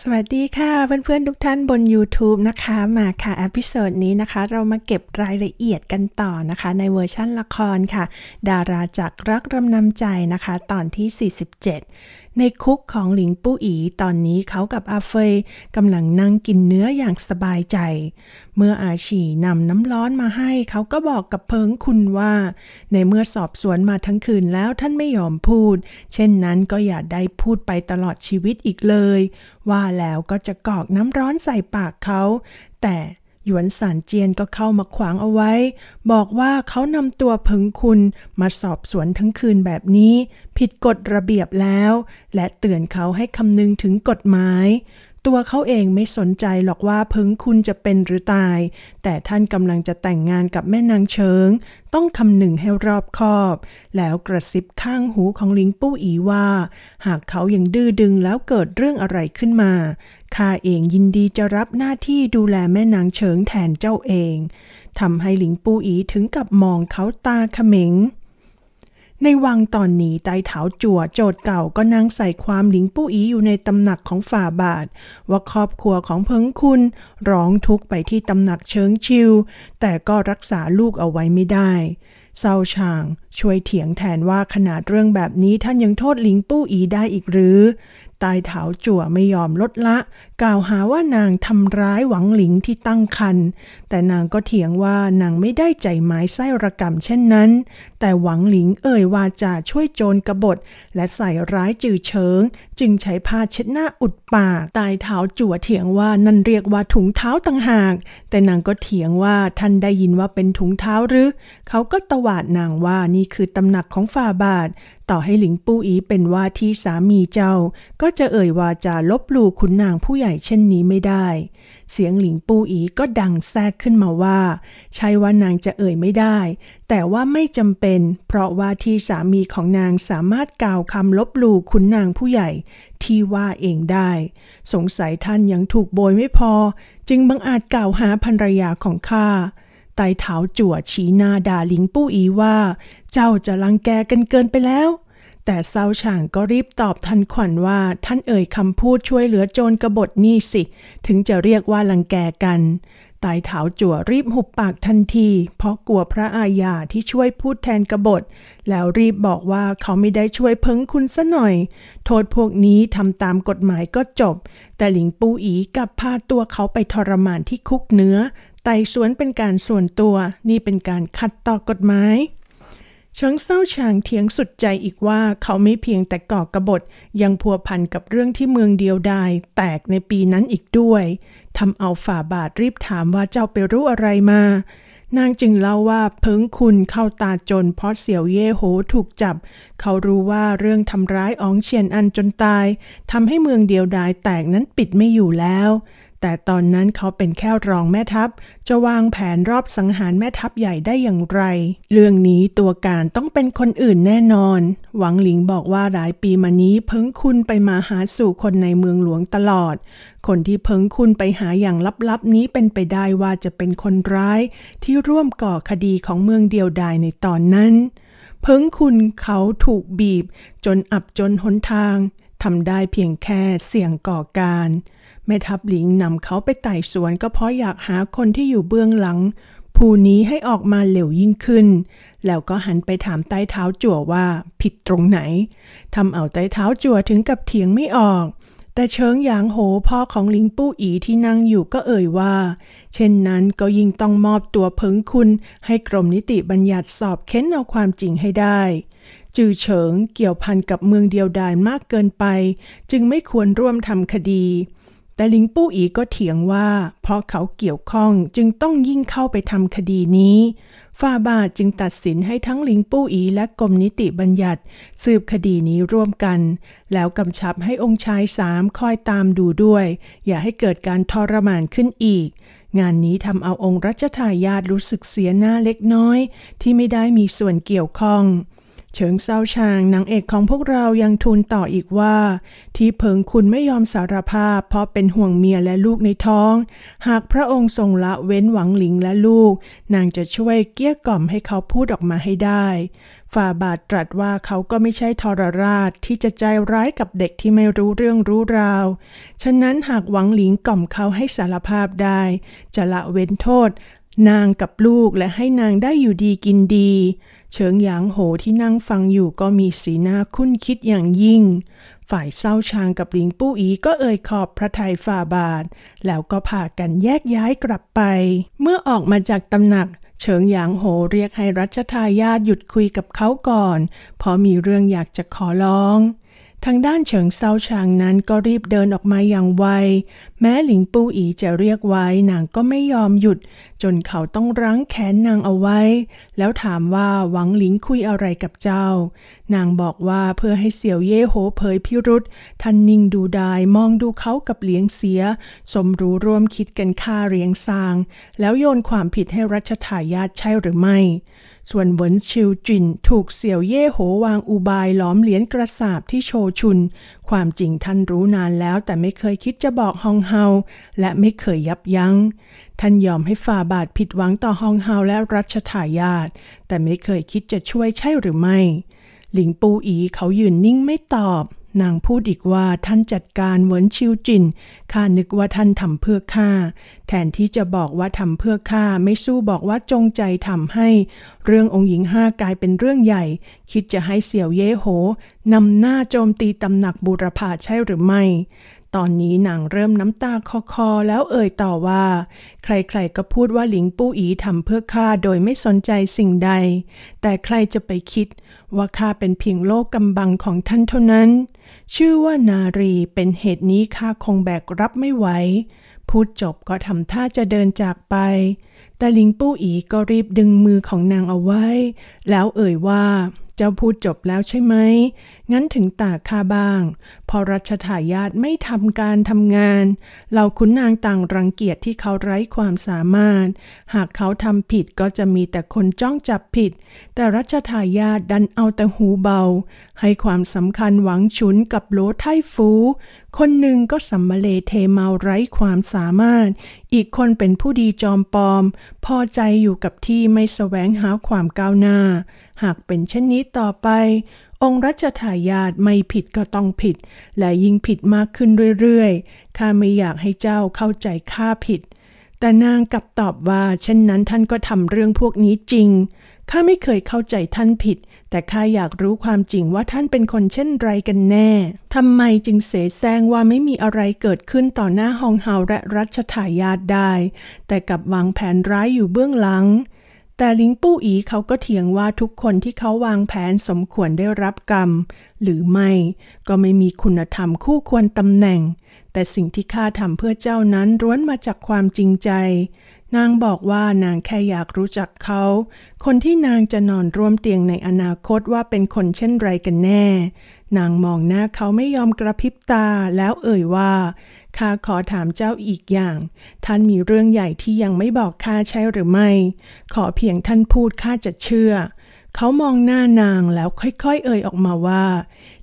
สวัสดีค่ะ เพื่อนๆ ทุกท่านบน YouTube นะคะ มาค่ะอพิโซดนี้นะคะ เรามาเก็บรายละเอียดกันต่อนะคะ ในเวอร์ชั่นละครค่ะ ดาราจากรักรำนำใจนะคะตอนที่ 47ในคุกของหลิงปู้อี ตอนนี้เขากับอาเฟยกำลังนั่งกินเนื้ออย่างสบายใจ เมื่ออาชีนำน้ำร้อนมาให้ เขาก็บอกกับเพิงคุณว่า ในเมื่อสอบสวนมาทั้งคืนแล้วท่านไม่ยอมพูด เช่นนั้นก็อย่าได้พูดไปตลอดชีวิตอีกเลย ว่าแล้วก็จะกอกน้ำร้อนใส่ปากเขาแต่หยวนสานเจียนก็เข้ามาขวางเอาไว้ บอกว่าเขานำตัวพึงคุณมาสอบสวนทั้งคืนแบบนี้ ผิดกฎระเบียบแล้ว และเตือนเขาให้คำนึงถึงกฎหมายตัวเขาเองไม่สนใจหรอกว่าพึงคุณจะเป็นหรือตาย แต่ท่านกำลังจะแต่งงานกับแม่นางเชิง ต้องคำหนึ่งให้รอบคอบ แล้วกระซิบข้างหูของลิงปู้อีว่า หากเขายังดื้อดึงแล้วเกิดเรื่องอะไรขึ้นมา ข้าเองยินดีจะรับหน้าที่ดูแลแม่นางเชิงแทนเจ้าเองทำให้หลิงปูอีถึงกับมองเขาตาเขม็งในวังตอนนี้ไต้เถาจั่วโจทย์เก่าก็นั่งใส่ความหลิงปู้อีอยู่ในตำหนักของฝ่าบาท ว่าครอบครัวของเพิงคุณร้องทุกข์ไปที่ตำหนักเชิงชิว แต่ก็รักษาลูกเอาไว้ไม่ได้ เศร้าช่าง ช่วยเถียงแทนว่าขนาดเรื่องแบบนี้ท่านยังโทษหลิงปู้อีได้อีกหรือตายเถาจั่วไม่ยอมลดละ กล่าวหาว่านางทำร้ายหวังหลิงที่ตั้งครรภ์แต่นางก็เถียงว่านางไม่ได้ใจหมายไส้ระกรรมเช่นนั้น แต่หวังหลิงเอ่ยวาจาช่วยโจรกบฏและใส่ร้ายจื่อเฉิงจึงใช้ผ้าเช็ดหน้าอุดปากตายเท้าจั่วเถียงว่านั่นเรียกว่าถุงเท้าต่างหาก แต่นางก็เถียงว่าท่านได้ยินว่าเป็นถุงเท้าหรือเขาก็ตวาดนางว่านี่คือตำหนักของฝ่าบาท ต่อให้หลิงปู้อีเป็นว่าที่สามีเจ้า ก็จะเอ่ยว่าจะลบหลู่คุณนางผู้ใหญ่เช่นนี้ไม่ได้เสียงหลิงปูอีก็ดังแทรกขึ้นมาว่าใช่ว่านางจะเอ่ยไม่ได้ แต่ว่าไม่จำเป็นเพราะว่าที่สามีของนางสามารถกล่าวคำลบหลู่คุณนางผู้ใหญ่ที่ว่าเองได้ สงสัยท่านยังถูกโบยไม่พอจึงบังอาจกล่าวหาภรรยาของข้าไต่เถาจั่วชี้หน้าด่าหลิงปู้อีว่าเจ้าจะลังแกกันเกินไปแล้วแต่เซาฉางก็รีบตอบทันขวัญว่า ท่านเอ่ยคำพูดช่วยเหลือโจรกบฏนี่สิ ถึงจะเรียกว่าลังแกกันตายเถาจั่วรีบหุบปากทันที เพราะกลัวพระอาญาที่ช่วยพูดแทนกบฏ แล้วรีบบอกว่าเขาไม่ได้ช่วยเพิงคุณซะหน่อย โทษพวกนี้ทำตามกฎหมายก็จบ แต่หลิงปูอีกับพาตัวเขาไปทรมานที่คุกเนื้อไต่สวนเป็นการส่วนตัว นี่เป็นการขัดต่อกฎหมายเฉิงเศร้าชางเถียงสุดใจอีกว่าเขาไม่เพียงแต่ก่อกระบฏยังพัวพันกับเรื่องที่เมืองเดียวดายแตกในปีนั้นอีกด้วยทำเอาฝ่าบาทรีบถามว่าเจ้าไปรู้อะไรมา นางจึงเล่าว่าเพิงคุณเข้าตาจนเพราะเสี่ยวเย่โหถูกจับ เขารู้ว่าเรื่องทำร้ายอองเชียนอันจนตายทำให้เมืองเดียวดายแตกนั้นปิดไม่อยู่แล้วแต่ตอนนั้นเขาเป็นแค่รองแม่ทัพ จะวางแผนรอบสังหารแม่ทัพใหญ่ได้อย่างไร เรื่องนี้ตัวการต้องเป็นคนอื่นแน่นอน หวังหลิงบอกว่าหลายปีมานี้ เพิ่งคุณไปมาหาสู่คนในเมืองหลวงตลอด คนที่เพิ่งคุณไปหาอย่างลับ ๆนี้เป็นไปได้ว่าจะเป็นคนร้ายที่ร่วมก่อคดีของเมืองเดียวดายในตอนนั้น เพิ่งคุณเขาถูกบีบ จนอับจนหนทางทำได้เพียงแค่เสี่ยงก่อการม่ทัพหลิงนำเขาไปไต่สวนก็เพราะอยากหาคนที่อยู่เบื้องหลัง ผู้นี้ให้ออกมาเหลวยิ่งขึ้น แล้วก็หันไปถามใต้เท้าจั่วว่าผิดตรงไหนทำเอาใต้เท้าจั่วถึงกับเถียงไม่ออก แต่เชิงหยางโหพ่อของลิงปู้อีที่นั่งอยู่ก็เอ่ยว่า เช่นนั้นก็ยิ่งต้องมอบตัวเพิงคุณให้กรมนิติบัญญัติสอบเค้นเอาความจริงให้ได้ จือเฉิงเกี่ยวพันกับเมืองเดียวดายมากเกินไป จึงไม่ควรร่วมทำคดีแต่หลิงปู้อีก็เถียงว่า เพราะเขาเกี่ยวข้องจึงต้องยิ่งเข้าไปทำคดีนี้ ฝ่าบาทจึงตัดสินให้ทั้งหลิงปู้อีและกรมนิติบัญญัติ สืบคดีนี้ร่วมกัน แล้วกำชับให้องค์ชายสามคอยตามดูด้วย อย่าให้เกิดการทรมานขึ้นอีก งานนี้ทำเอาองค์รัชทายาทรู้สึกเสียหน้าเล็กน้อย ที่ไม่ได้มีส่วนเกี่ยวข้องเฉิงเซาชางนางเอกของพวกเรายังทูลต่ออีกว่า ที่เพิงคุณไม่ยอมสารภาพเพราะเป็นห่วงเมียและลูกในท้อง หากพระองค์ทรงละเว้นหวังหลิงและลูก นางจะช่วยเกี้ยกล่อมให้เขาพูดออกมาให้ได้ ฝ่าบาทตรัสว่าเขาก็ไม่ใช่ทรราชที่จะใจร้ายกับเด็กที่ไม่รู้เรื่องรู้ราว ฉะนั้นหากหวังหลิงกล่อมเขาให้สารภาพได้ จะละเว้นโทษ นางกับลูกและให้นางได้อยู่ดีกินดีเฉิงหยางโหที่นั่งฟังอยู่ก็มีสีหน้าคุ้นคิดอย่างยิ่ง ฝ่ายเศร้าชางกับหลิงปู้อีก็เอ่ยขอบพระทัยฝ่าบาท แล้วก็พากันแยกย้ายกลับไป เมื่อออกมาจากตำหนักเฉิงหยางโหเรียกให้รัชทายาทหยุดคุยกับเขาก่อน เพราะมีเรื่องอยากจะขอร้องทางด้านเฉิงเซาชางนั้นก็รีบเดินออกมาอย่างไวแม้หลิงปูอีจะเรียกไว้นางก็ไม่ยอมหยุด จนเขาต้องรั้งแขนนางเอาไว้ แล้วถามว่าหวังหลิงคุยอะไรกับเจ้า นางบอกว่าเพื่อให้เสี่ยวเย่โหเผยพิรุธท่านนิ่งดูดายมองดูเขากับเลี้ยงเสีย สมรู้ร่วมคิดกันฆ่าเลี้ยงซาง แล้วโยนความผิดให้รัชทายาทใช่หรือไม่ส่วนเหวินชิวจินถูกเสี่ยวเย่โหวางอุบายล้อมเหรียญกระสาบที่โชชุน ความจริงท่านรู้นานแล้วแต่ไม่เคยคิดจะบอกฮองเฮาและไม่เคยยับยัง้งท่านยอมให้ฝ่าบาทผิดหวังต่อฮองเฮาและรัชทายาทแต่ไม่เคยคิดจะช่วยใช่หรือไม่ หลิงปูอีเขายืนนิ่งไม่ตอบนางพูดอีกว่าท่านจัดการเหวินชิวจินข้านึกว่าท่านทำเพื่อข้าแทนที่จะบอกว่าทำเพื่อข้าไม่สู้บอกว่าจงใจทำให้ เรื่ององค์หญิงห้ากลายเป็นเรื่องใหญ่ คิดจะให้เสี่ยวเย่โหนำหน้าโจมตีตำหนักบูรพาใช่หรือไม่ ตอนนี้นางเริ่มน้ำตาคอคอแล้วเอ่ยต่อว่า ใครๆ ก็พูดว่าหลิงปู้อีทำเพื่อข้าโดยไม่สนใจสิ่งใด แต่ใครจะไปคิดว่าข้าเป็นเพียงโลกกำบังของท่านเท่านั้นชื่อว่านารีเป็นเหตุนี้ข้าคงแบกรับไม่ไหวพูดจบก็ทำท่าจะเดินจากไป แต่ลิงปู้อีก็รีบดึงมือของนางเอาไว้ แล้วเอ่ยว่า เจ้าพูดจบแล้วใช่ไหม งั้นถึงตาข้าบ้าง พอรัชทายาทไม่ทำการทำงาน เราขุนนางต่างรังเกียจที่เขาไร้ความสามารถ หากเขาทำผิดก็จะมีแต่คนจ้องจับผิด แต่รัชทายาทดันเอาแต่หูเบาให้ความสำคัญหวังฉุนกับโลไทฟู คนหนึ่งก็สัมมาเลเทเมาไร้ความสามารถ อีกคนเป็นผู้ดีจอมปลอม พอใจอยู่กับที่ไม่สแสวงหาความก้าวหน้า หากเป็นเช่นนี้ต่อไป องค์รัชทายาทไม่ผิดก็ต้องผิด และยิ่งผิดมากขึ้นเรื่อยๆ ข้าไม่อยากให้เจ้าเข้าใจข้าผิด แต่นางกลับตอบว่าเช่นนั้นท่านก็ทำเรื่องพวกนี้จริง ข้าไม่เคยเข้าใจท่านผิดเแต่ข้าอยากรู้ความจริงว่าท่านเป็นคนเช่นไรกันแน่ ทำไมจึงเสแสร้งว่าไม่มีอะไรเกิดขึ้นต่อหน้าฮองเฮาและรัชทายาทได้ แต่กับวางแผนร้ายอยู่เบื้องหลัง แต่ลิงปู้อีเขาก็เถียงว่าทุกคนที่เขาวางแผนสมควรได้รับกรรม หรือไม่ก็ไม่มีคุณธรรมคู่ควรตำแหน่ง แต่สิ่งที่ข้าทำเพื่อเจ้านั้นร้วนมาจากความจริงใจนางบอกว่านางแค่อยากรู้จักเขา คนที่นางจะนอนร่วมเตียงในอนาคตว่าเป็นคนเช่นไรกันแน่ นางมองหน้าเขาไม่ยอมกระพริบตาแล้วเอ่ยว่า ข้าขอถามเจ้าอีกอย่าง ท่านมีเรื่องใหญ่ที่ยังไม่บอกข้าใช่หรือไม่ ขอเพียงท่านพูดข้าจะเชื่อ เขามองหน้านางแล้วค่อยๆเอ่ยออกมาว่า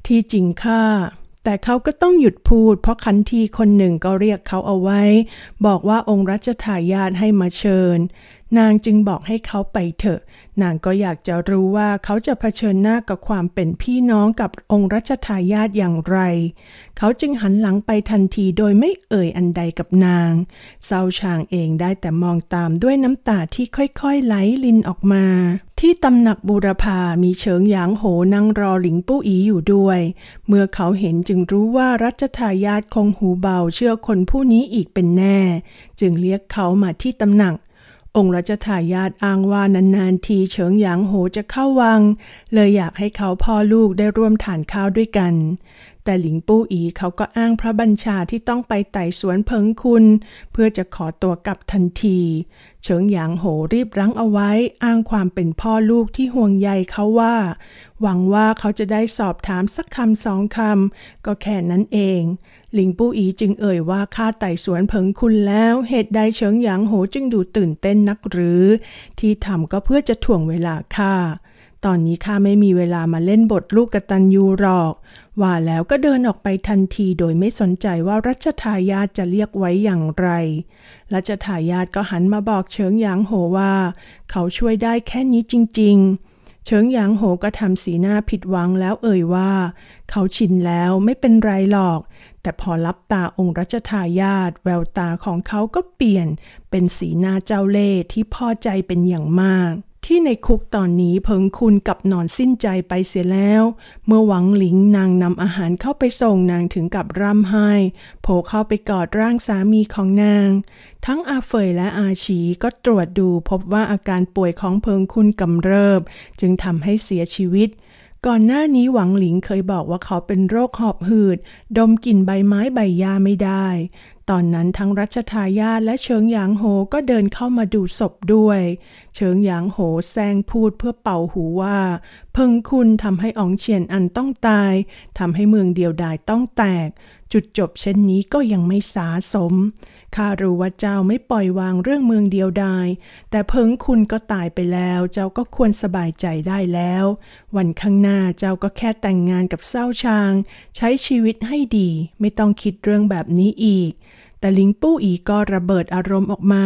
ที่จริงข้าแต่เขาก็ต้องหยุดพูดเพราะคันทีคนหนึ่งก็เรียกเขาเอาไว้ บอกว่าองค์รัชทายาทให้มาเชิญนางจึงบอกให้เขาไปเถอะ นางก็อยากจะรู้ว่าเขาจะเผชิญหน้ากับความเป็นพี่น้องกับองค์รัชทายาทอย่างไร เขาจึงหันหลังไปทันทีโดยไม่เอ่ยอันใดกับนาง เซาชางเองได้แต่มองตามด้วยน้ำตาที่ค่อยๆ ไหลลินออกมา ที่ตำหนักบูรพา มีเฉิงหยางโหนั่งรอหลิงปู้อีอยู่ด้วย เมื่อเขาเห็นจึงรู้ว่ารัชทายาทคงหูเบาเชื่อคนผู้นี้อีกเป็นแน่ จึงเรียกเขามาที่ตำหนักองค์รัชทายาทอ้างว่านานๆที เฉิงหยางโหจะเข้าวัง เลยอยากให้เขาพ่อลูกได้ร่วมฐานข้าวด้วยกัน แต่หลิงปู้อีเขาก็อ้างพระบัญชาที่ต้องไปไต่สวนเพิงคุณ เพื่อจะขอตัวกลับทันที เฉิงหยางโหรีบรั้งเอาไว้อ้างความเป็นพ่อลูกที่ห่วงใยเขาว่า หวังว่าเขาจะได้สอบถามสักคำสองคำก็แค่นั้นเองลิงปู้อีจึงเอ่ยว่าข้าไต่สวนเพิงคุณแล้วเหตุใดเฉิงหยางโหจึงดูตื่นเต้นนักหรือ ที่ทำก็เพื่อจะถ่วงเวลาข้าตอนนี้ข้าไม่มีเวลามาเล่นบทลูกกตันยูหรอก ว่าแล้วก็เดินออกไปทันทีโดยไม่สนใจว่ารัชทายาทจะเรียกไว้อย่างไร รัชทายาทก็หันมาบอกเฉิงหยางโหว่า เขาช่วยได้แค่นี้จริงๆเฉิงหยางโหก็ทำสีหน้าผิดหวังแล้วเอ่ยว่า เขาชินแล้วไม่เป็นไรหรอก แต่พอรับตาองค์รัชทายาทแววตาของเขาก็เปลี่ยนเป็นสีหน้าเจ้าเล่ห์ที่พอใจเป็นอย่างมากที่ในคุกตอนนี้เพิงคุณกับนอนสิ้นใจไปเสียแล้ว เมื่อหวังหลิงนางนำอาหารเข้าไปส่งนางถึงกับร่ำไห้ โผล่เข้าไปกอดร่างสามีของนาง ทั้งอาเฟยและอาชีก็ตรวจดูพบว่าอาการป่วยของเพิงคุณกำเริบ จึงทำให้เสียชีวิตก่อนหน้านี้หวังหลิงเคยบอกว่าเขาเป็นโรคหอบหืด ดมกลิ่นใบไม้ใบหญ้าไม่ได้ ตอนนั้นทั้งรัชทายาทและเฉิงหยางโหก็เดินเข้ามาดูศพด้วยเฉิงหยางโหแซงพูดเพื่อเป่าหูว่า เพิ่งคุณทำให้อองเฉียนอันต้องตายทำให้เมืองเดียวดายต้องแตก จุดจบเช่นนี้ก็ยังไม่สาสมข้ารู้ว่าเจ้าไม่ปล่อยวางเรื่องเมืองเดียวดายแต่เพิงคุณก็ตายไปแล้ว เจ้าก็ควรสบายใจได้แล้ว วันข้างหน้าเจ้าก็แค่แต่งงานกับเศร้าชาง ใช้ชีวิตให้ดี ไม่ต้องคิดเรื่องแบบนี้อีก แต่ลิงปู้อีก็ระเบิดอารมณ์ออกมา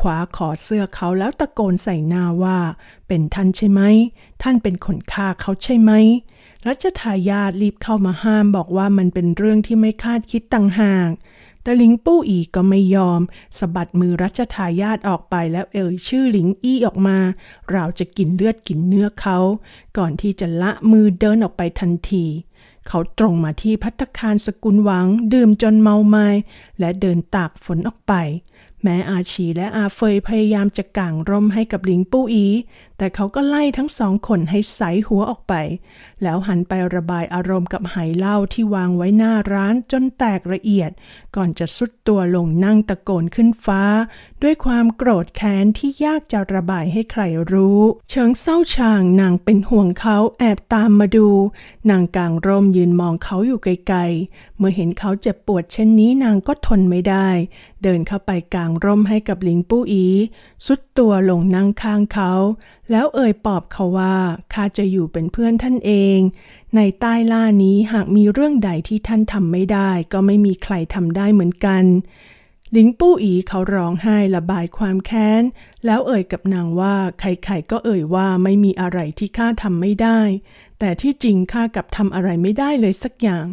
ขวาขอเสื้อเขาแล้วตะโกนใส่หน้าว่า เป็นท่านใช่ไหม ท่านเป็นคนฆ่าเขาใช่ไหมรัชทายาทรีบเข้ามาห้าม บอกว่ามันเป็นเรื่องที่ไม่คาดคิดต่างหากแต่หลิงปู้อีก็ไม่ยอมสะบัดมือรัชทายาทออกไปแล้วเอ่ยชื่อหลิงอี้ออกมา เราจะกินเลือดกินเนื้อเขา ก่อนที่จะละมือเดินออกไปทันที เขาตรงมาที่พัตคารสกุลหวัง ดื่มจนเมาไมา้และเดินตากฝนออกไปแม้อาชีและอาเฟยพยายามจะก่างร่มให้กับหลิงปู้อี แต่เขาก็ไล่ทั้งสองคนให้ใสหัวออกไป แล้วหันไประบายอารมณ์กับไหเหล้าที่วางไว้หน้าร้านจนแตกละเอียด ก่อนจะสุดตัวลงนั่งตะโกนขึ้นฟ้าด้วยความโกรธแค้นที่ยากจะระบายให้ใครรู้ เชิงเศร้าชางนางเป็นห่วงเขาแอบตามมาดูนางกางร่มยืนมองเขาอยู่ไกลๆ เมื่อเห็นเขาเจ็บปวดเช่นนี้นางก็ทนไม่ได้ เดินเข้าไปกางางร่มให้กับหลิงปู้อี สุดตัวลงนั่งข้างเขา แล้วเอ่ยปอบเขาว่า ข้าจะอยู่เป็นเพื่อนท่านเอง ในใต้ล่านี้หากมีเรื่องใดที่ท่านทำไม่ได้ ก็ไม่มีใครทำได้เหมือนกัน หลิงปู้อีเขาร้องไห้ระบายความแค้น แล้วเอ่ยกับนางว่า ใครๆก็เอ่ยว่าไม่มีอะไรที่ข้าทำไม่ได้ แต่ที่จริงข้ากับทำอะไรไม่ได้เลยสักอย่าง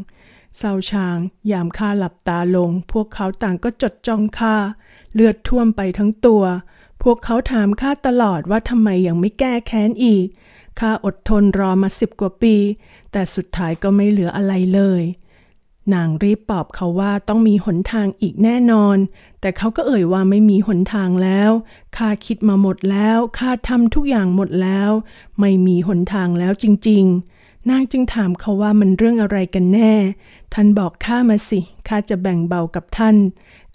เซาชาง ยามข้าหลับตาลง พวกเขาต่างก็จดจ้องข้าเลือดท่วมไปทั้งตัว พวกเขาถามข้าตลอดว่าทำไมยังไม่แก้แค้นอีก ข้าอดทนรอมาสิบกว่าปี แต่สุดท้ายก็ไม่เหลืออะไรเลย นางรีบปอบเขาว่าต้องมีหนทางอีกแน่นอน แต่เขาก็เอ่ยว่าไม่มีหนทางแล้ว ข้าคิดมาหมดแล้ว ข้าทำทุกอย่างหมดแล้ว ไม่มีหนทางแล้วจริงๆนางจึงถามเขาว่ามันเรื่องอะไรกันแน่ ท่านบอกข้ามาสิ ข้าจะแบ่งเบากับท่าน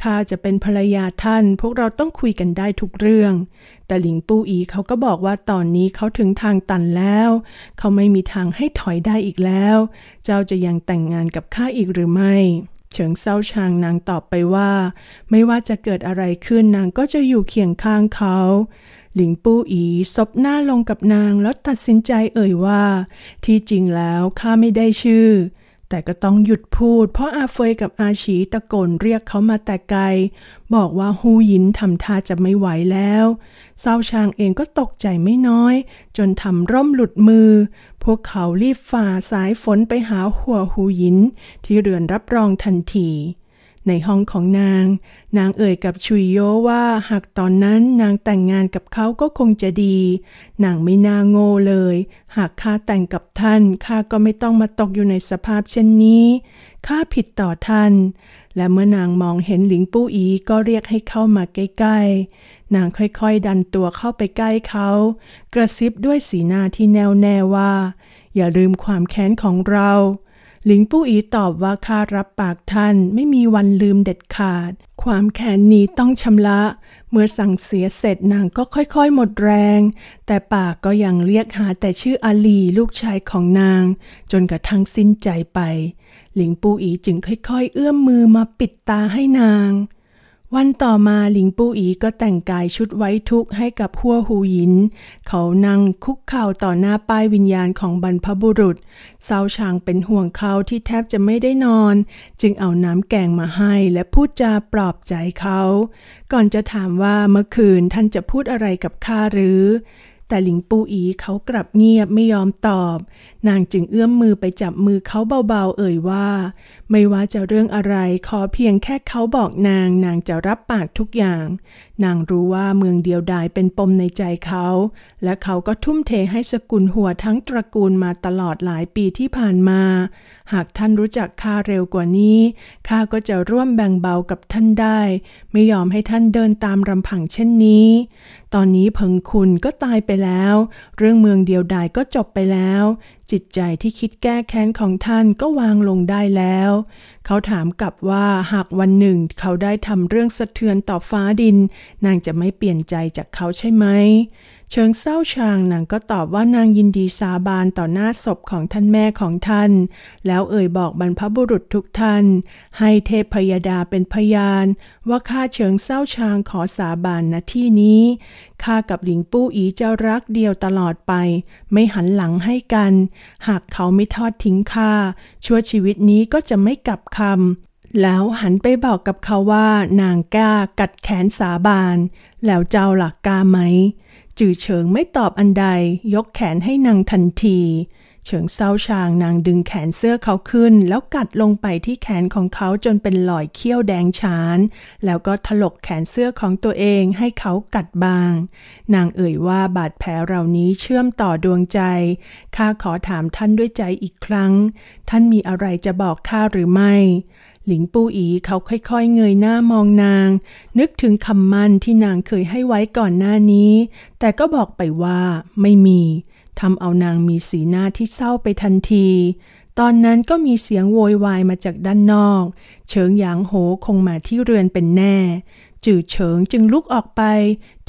ข้าจะเป็นภรรยาท่าน พวกเราต้องคุยกันได้ทุกเรื่อง แต่หลิงปูอีเขาก็บอกว่าตอนนี้เขาถึงทางตันแล้ว เขาไม่มีทางให้ถอยได้อีกแล้ว เจ้าจะยังแต่งงานกับข้าอีกหรือไม่ เฉิงเซาชางนางตอบไปว่า ไม่ว่าจะเกิดอะไรขึ้นนางก็จะอยู่เคียงข้างเขาหลิงปู้อีซบหน้าลงกับนางแล้วตัดสินใจเอ่ยว่า ที่จริงแล้วข้าไม่ได้ชื่อ แต่ก็ต้องหยุดพูดเพราะอาเฟยกับอาชีตะโกนเรียกเขามาแต่ไกล บอกว่าฮูยินทำท่าจะไม่ไหวแล้วเซาชางเองก็ตกใจไม่น้อยจนทำร่มหลุดมือ พวกเขารีบฝ่าสายฝนไปหาหัวฮูยินที่เรือนรับรองทันทีในห้องของนาง นางเอ่ยกับชุยโยว่า หากตอนนั้นนางแต่งงานกับเขาก็คงจะดี นางไม่น่าโง่เลย หากข้าแต่งกับท่านข้าก็ไม่ต้องมาตกอยู่ในสภาพเช่นนี้ ข้าผิดต่อท่าน และเมื่อนางมองเห็นหลิงปู้อีก็เรียกให้เข้ามาใกล้ๆ นางค่อยๆ ดันตัวเข้าไปใกล้เขา กระซิบด้วยสีหน้าที่แน่วแน่ว่า อย่าลืมความแค้นของเราหลิงปู้อีตอบว่าข้ารับปากท่านไม่มีวันลืมเด็ดขาด ความแค้นนี้ต้องชำระ เมื่อสั่งเสียเสร็จนางก็ค่อยๆ หมดแรง แต่ปากก็ยังเรียกหาแต่ชื่ออาลีลูกชายของนาง จนกระทั่งสิ้นใจไป หลิงปูอีจึงค่อยๆ เอื้อมมือมาปิดตาให้นางวันต่อมาหลิงปูอีก็แต่งกายชุดไว้ทุกให้กับหัวหูยิน เขานั่งคุกเข่าต่อหน้าป้ายวิญญาณของบรรพบุรุษเซาชางเป็นห่วงเขาที่แทบจะไม่ได้นอน จึงเอาน้ำแกงมาให้และพูดจาปลอบใจเขา ก่อนจะถามว่าเมื่อคืนท่านจะพูดอะไรกับข้าหรือแต่หลิงปูอีเขากลับเงียบไม่ยอมตอบ นางจึงเอื้อมมือไปจับมือเขาเบาๆเอ่ยว่า ไม่ว่าจะเรื่องอะไรขอเพียงแค่เขาบอกนาง นางจะรับปากทุกอย่าง นางรู้ว่าเมืองเดียวดายเป็นปมในใจเขาและเขาก็ทุ่มเทให้สกุลหัวทั้งตระกูลมาตลอดหลายปีที่ผ่านมา หากท่านรู้จักข้าเร็วกว่านี้ข้าก็จะร่วมแบ่งเบากับท่านได้ ไม่ยอมให้ท่านเดินตามลำพังเช่นนี้ตอนนี้เพิงคุณก็ตายไปแล้ว เรื่องเมืองเดียวดายก็จบไปแล้ว จิตใจที่คิดแก้แค้นของท่านก็วางลงได้แล้ว เขาถามกลับว่าหากวันหนึ่งเขาได้ทำเรื่องสะเทือนต่อฟ้าดิน นางจะไม่เปลี่ยนใจจากเขาใช่ไหมเชิงเศร้าชางนางก็ตอบว่านางยินดีสาบานต่อหน้าศพของท่านแม่ของท่าน แล้วเอ่ยบอกบรรพบุรุษทุกท่าน ให้เทพพยดาเป็นพยานว่าข้าเชิงเศร้าชางขอสาบานณที่นี้ข้ากับหลิงปู้อีจะรักเดียวตลอดไป ไม่หันหลังให้กัน หากเขาไม่ทอดทิ้งข้าชั่วชีวิตนี้ก็จะไม่กลับคำ แล้วหันไปบอกกับเขาว่านางกล้ากัดแขนสาบานแล้วเจ้าหลักกาไหมจือเฉิงไม่ตอบอันใดยกแขนให้นางทันที เฉิงเศร้าชางนางดึงแขนเสื้อเขาขึ้น แล้วกัดลงไปที่แขนของเขาจนเป็นหลอยเขี้ยวแดงฉาน แล้วก็ถลกแขนเสื้อของตัวเองให้เขากัดบาง นางเอ่ยว่าบาดแผลเหล่านี้เชื่อมต่อดวงใจ ข้าขอถามท่านด้วยใจอีกครั้ง ท่านมีอะไรจะบอกข้าหรือไม่หลิงปูอีเขาค่อยๆเงยหน้ามองนาง นึกถึงคำมั่นที่นางเคยให้ไว้ก่อนหน้านี้ แต่ก็บอกไปว่าไม่มีทำเอานางมีสีหน้าที่เศร้าไปทันที ตอนนั้นก็มีเสียงโวยวายมาจากด้านนอกเฉิงหยางโหคงมาที่เรือนเป็นแน่ จื่อเฉิงจึงลุกออกไป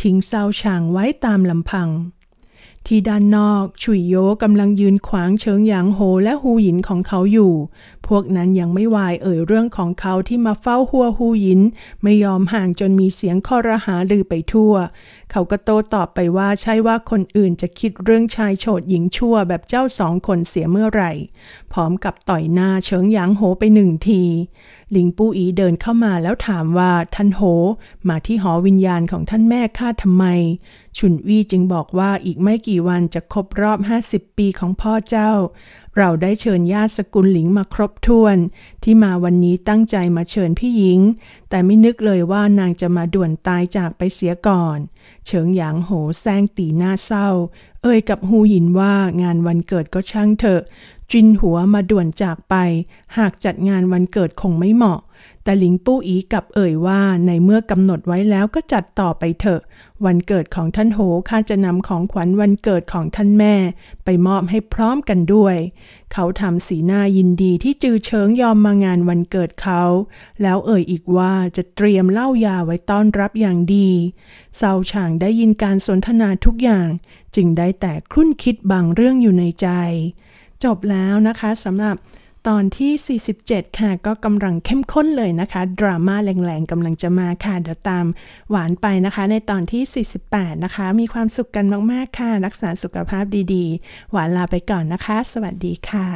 ทิ้งเศร้าช่างไว้ตามลำพังที่ด้านนอก ฉุยโยกำลังยืนขวางเฉิงหยางโหและฮูหยินของเขาอยู่ พวกนั้นยังไม่วายเอ่ยเรื่องของเขาที่มาเฝ้าหัวฮูหยินไม่ยอมห่างจนมีเสียงข้อรหาลือไปทั่ว เขาก็โต้ตอบไปว่าใช่ว่าคนอื่นจะคิดเรื่องชายโฉดหญิงชั่ว แบบเจ้าสองคนเสียเมื่อไหร่ พร้อมกับต่อยหน้าเฉิงหยางโหไปหนึ่งที หลิงปู้อีเดินเข้ามาแล้วถามว่าท่านโห มาที่หอวิญญาณของท่านแม่ข้าทำไมชุนวี่จึงบอกว่าอีกไม่กี่วันจะครบรอบ50ปีของพ่อเจ้าเราได้เชิญญาติสกุลหลิงมาครบถ้วน ที่มาวันนี้ตั้งใจมาเชิญพี่หญิงแต่ไม่นึกเลยว่านางจะมาด่วนตายจากไปเสียก่อนเฉิงหยางโหแซงตีหน้าเศร้า เอ่ยกับฮูหยินว่างานวันเกิดก็ช่างเถอะ จินหัวมาด่วนจากไปหากจัดงานวันเกิดคงไม่เหมาะแต่หลิงปู้อีกับเอ่ยว่าในเมื่อกำหนดไว้แล้วก็จัดต่อไปเถอะ วันเกิดของท่านโหข้าจะนำของขวัญวันเกิดของท่านแม่ไปมอบให้พร้อมกันด้วย เขาทำสีหน้ายินดีที่จือเฉิงยอมมางานวันเกิดเขา แล้วเอ่ยอีกว่าจะเตรียมเหล้ายาไว้ต้อนรับอย่างดีเซาฉางได้ยินการสนทนาทุกอย่างจึงได้แต่ครุ่นคิดบางเรื่องอยู่ในใจ จบแล้วนะคะสำหรับตอนที่ 47 ค่ะ ก็กำลังเข้มข้นเลยนะคะ ดราม่าแรงๆกำลังจะมาค่ะ เดี๋ยวตามหวานไปนะคะ ในตอนที่ 48 นะคะ มีความสุขกันมากๆค่ะ รักษาสุขภาพดี ๆ หวานลาไปก่อนนะคะ สวัสดีค่ะ